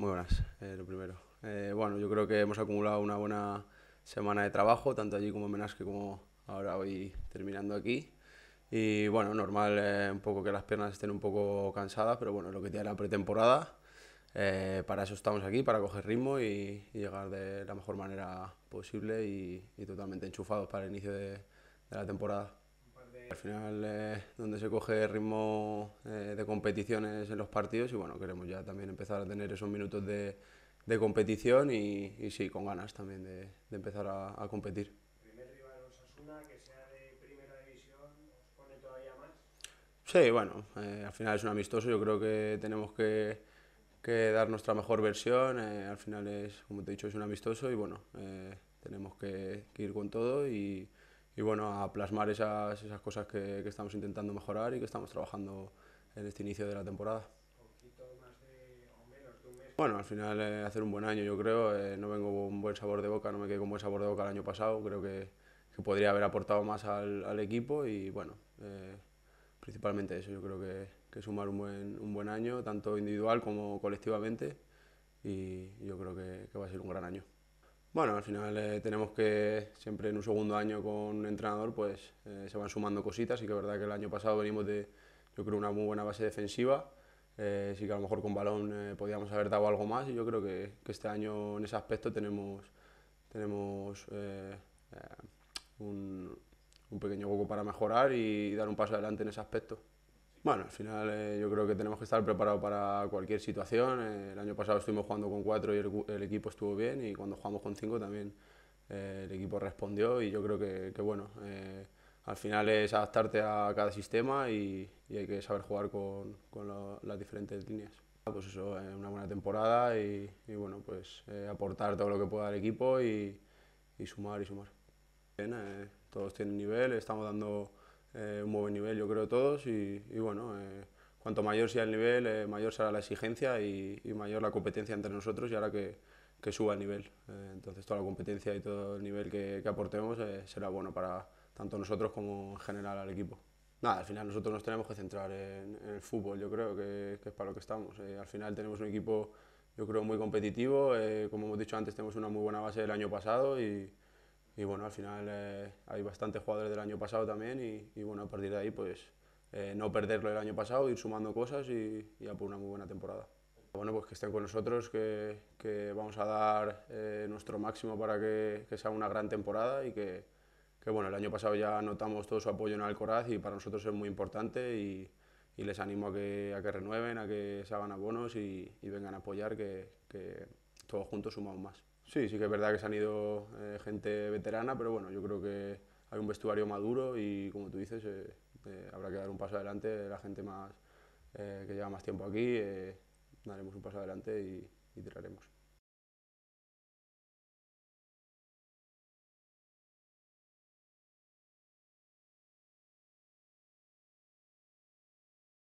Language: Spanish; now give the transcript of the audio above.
Muy buenas, eh, lo primero. Eh, bueno, yo creo que hemos acumulado una buena semana de trabajo, tanto allí como en Menasque, como ahora hoy terminando aquí. Y bueno, normal eh, un poco que las piernas estén un poco cansadas, pero bueno, lo que tiene la pretemporada, para eso estamos aquí, para coger ritmo y, llegar de la mejor manera posible y, totalmente enchufados para el inicio de la temporada. Al final es donde se coge ritmo eh, de competiciones en los partidos y bueno, queremos ya también empezar a tener esos minutos de, de competición y, sí, con ganas también de, de empezar a, a competir. Sí, bueno, eh, al final es un amistoso, yo creo que tenemos que, dar nuestra mejor versión, eh, al final es, como te he dicho, es un amistoso y bueno, tenemos que, que, ir con todo y, y bueno, a plasmar esas, esas cosas que, que, estamos intentando mejorar y que estamos trabajando en este inicio de la temporada. Bueno, al final eh, hacer un buen año yo creo, eh, no vengo con un buen sabor de boca, no me quedé con buen sabor de boca el año pasado, creo que, que podría haber aportado más al, al equipo y bueno, eh, principalmente eso, yo creo que, que sumar un buen, un buen, año, tanto individual como colectivamente, y yo creo que va a ser un gran año. Bueno, al final eh, tenemos que siempre en un segundo año con un entrenador pues eh, se van sumando cositas y que verdad que el año pasado venimos de yo creo una muy buena base defensiva, eh, sí que a lo mejor con balón eh, podíamos haber dado algo más y yo creo que, este año en ese aspecto tenemos, tenemos un, pequeño hueco para mejorar y dar un paso adelante en ese aspecto. Bueno, al final eh, yo creo que tenemos que estar preparados para cualquier situación. Eh, el año pasado estuvimos jugando con cuatro y el, equipo estuvo bien y cuando jugamos con cinco también eh, el equipo respondió y yo creo que, bueno, al final es adaptarte a cada sistema y, hay que saber jugar con, con las diferentes líneas. Ah, pues eso, una buena temporada y, bueno, pues aportar todo lo que pueda el equipo y, y sumar y sumar. Bien, todos tienen nivel, estamos dando eh, un buen nivel, yo creo, todos. Y, bueno, eh, cuanto mayor sea el nivel, eh, mayor será la exigencia y, mayor la competencia entre nosotros y ahora que, que suba el nivel. Eh, entonces, toda la competencia y todo el nivel que, aportemos será bueno para tanto nosotros como en general al equipo. Nada, al final nosotros nos tenemos que centrar en, el fútbol, yo creo que, que, es para lo que estamos. al final tenemos un equipo, yo creo, muy competitivo. como hemos dicho antes, tenemos una muy buena base del año pasado y, y bueno, al final eh, hay bastantes jugadores del año pasado también y, y bueno, a partir de ahí pues eh, no perderlo el año pasado, ir sumando cosas y, y, a por una muy buena temporada. Bueno, pues que estén con nosotros, que, que vamos a dar eh, nuestro máximo para que, que, sea una gran temporada y que, que, bueno, el año pasado ya notamos todo su apoyo en Alcoraz y para nosotros es muy importante y, y les animo a que, a que renueven, a que se hagan abonos y, y vengan a apoyar, que todos juntos sumamos más. Sí, sí que es verdad que se han ido eh, gente veterana, pero bueno, yo creo que hay un vestuario maduro y como tú dices, eh, eh, habrá que dar un paso adelante la gente más que lleva más tiempo aquí, daremos un paso adelante y tiraremos.